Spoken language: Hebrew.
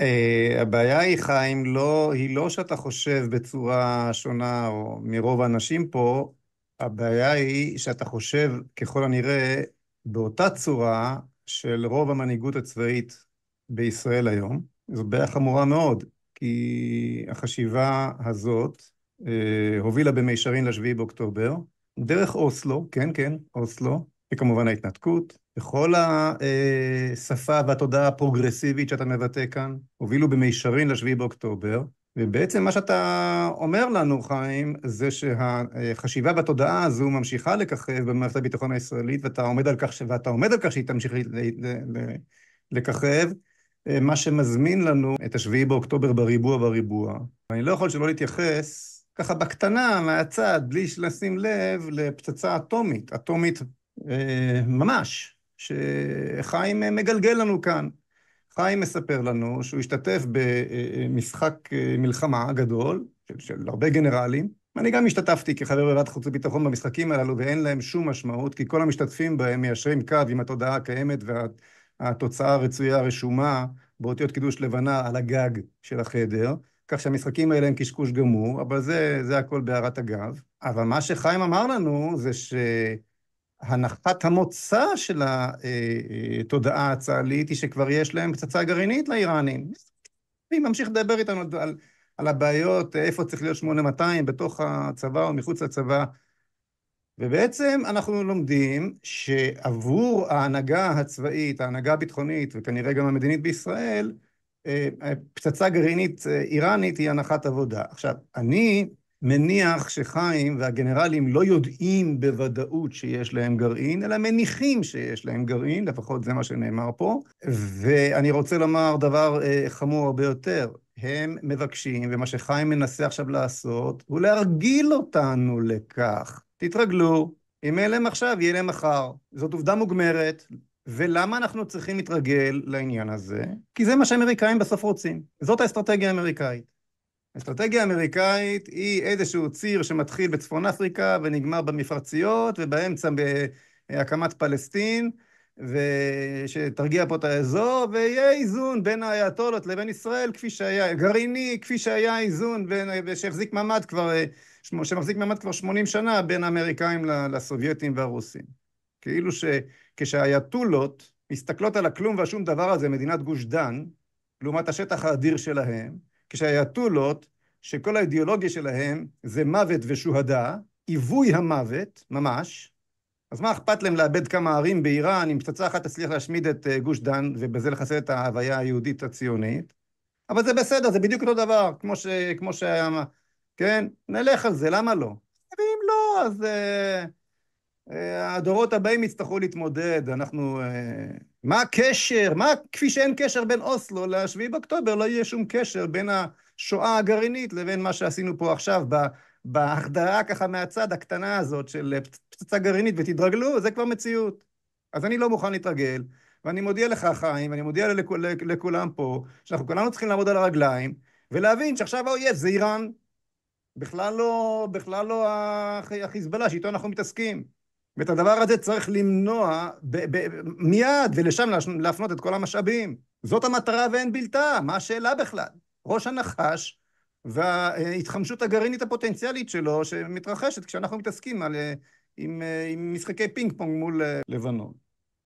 אה, הבעיה היא, חיים, לא, היא לא שאתה חושב בצורה שונה או מרוב האנשים פה, הבעיה היא שאתה חושב ככל הנראה באותה צורה של רוב המנהיגות הצבאית בישראל היום. זו בעיה חמורה מאוד, כי החשיבה הזאת אה, הובילה במישרין ל-7 באוקטובר, דרך אוסלו, כן, כן, אוסלו, וכמובן ההתנתקות, וכל השפה והתודעה הפרוגרסיבית שאתה מבטא כאן, הובילו במישרין ל-7 באוקטובר, ובעצם מה שאתה אומר לנו, חיים, זה שהחשיבה והתודעה הזו ממשיכה לככב במערכת הביטחון הישראלית, ואתה עומד על כך, ש... ואתה עומד על כך שהיא תמשיך לככב, מה שמזמין לנו את השביעי באוקטובר בריבוע בריבוע. אני לא יכול שלא להתייחס, ככה בקטנה, מהצד, בלי לשים לב, לפצצה אטומית. אטומית אה, ממש, שחיים מגלגל לנו כאן. חיים מספר לנו שהוא השתתף במשחק אה, מלחמה גדול, של, של הרבה גנרלים. אני גם השתתפתי כחבר בוועדת חוץ וביטחון במשחקים הללו, ואין להם שום משמעות, כי כל המשתתפים בהם מיישרים קו עם התודעה הקיימת והתוצאה הרצויה הרשומה באותיות קידוש לבנה על הגג של החדר, כך שהמשחקים האלה הם קשקוש גמור, אבל זה, זה הכל בהערת אגב. אבל מה שחיים אמר לנו זה ש... הנחת המוצא של אה, אה, התודעה הצה"לית היא שכבר יש להם פצצה גרעינית לאיראנים. והיא ממשיך לדבר איתנו על, על הבעיות, איפה צריך להיות 8200, בתוך הצבא או מחוץ לצבא. ובעצם אנחנו לומדים שעבור ההנהגה הצבאית, ההנהגה הביטחונית וכנראה גם המדינית בישראל, אה, פצצה גרעינית איראנית היא הנחת עבודה. עכשיו, אני מניח שחיים והגנרלים לא יודעים בוודאות שיש להם גרעין, אלא מניחים שיש להם גרעין, לפחות זה מה שנאמר פה. ואני רוצה לומר דבר אה, חמור הרבה יותר. הם מבקשים, ומה שחיים מנסה עכשיו לעשות, הוא להרגיל אותנו לכך. תתרגלו, אם אין להם עכשיו, יהיה להם מחר. זאת עובדה מוגמרת, ולמה אנחנו צריכים להתרגל לעניין הזה? כי זה מה שהאמריקאים בסוף רוצים. זאת האסטרטגיה האמריקאית. אסטרטגיה אמריקאית היא איזשהו ציר שמתחיל בצפון אפריקה ונגמר במפרציות, ובאמצע בהקמת פלסטין, ושתרגיע פה את האזור, ויהיה איזון בין האייתולות לבין ישראל, כפי שהיה, גרעיני, כפי שהיה איזון, בין, שהחזיק מעמד כבר, שמחזיק מעמד כבר 80 שנה בין האמריקאים לסובייטים והרוסים. כאילו שכשהאייתולות מסתכלות על הכלום והשום דבר הזה, מדינת גוש דן, לעומת השטח האדיר שלהם, כשהאייתולות, שכל האידיאולוגיה שלהם זה מוות ושוהדה, עיווי המוות, ממש, אז מה אכפת להם לאבד כמה ערים באיראן, אם פצצה אחת תצליח להשמיד את אה, גוש דן, ובזה לחסל את ההוויה היהודית הציונית? אבל זה בסדר, זה בדיוק אותו דבר, כמו, ש... כמו שהיה... כן? נלך על זה, למה לא? ואם לא, אז... אה, אה, הדורות הבאים יצטרכו להתמודד, אנחנו... מה הקשר? מה, כפי שאין קשר בין אוסלו ל-7 באוקטובר, לא יהיה שום קשר בין השואה הגרעינית לבין מה שעשינו פה עכשיו בהחדרה ככה מהצד הקטנה הזאת של פצצה גרעינית ותתרגלו, זה כבר מציאות. אז אני לא מוכן להתרגל, ואני מודיע לך, חיים, ואני מודיע לכול, לכולם פה, שאנחנו כולנו צריכים לעמוד על הרגליים, ולהבין שעכשיו האויב זה איראן, בכלל לא, בכלל לא החיזבאללה, שאיתו אנחנו מתעסקים. ואת הדבר הזה צריך למנוע ב- ב- מיד, ולשם להפנות את כל המשאבים. זאת המטרה ואין בלתה, מה השאלה בכלל? ראש הנחש וההתחמשות הגרעינית הפוטנציאלית שלו, שמתרחשת כשאנחנו מתעסקים על, אה, עם, אה, עם משחקי פינג פונג מול אה, לבנון.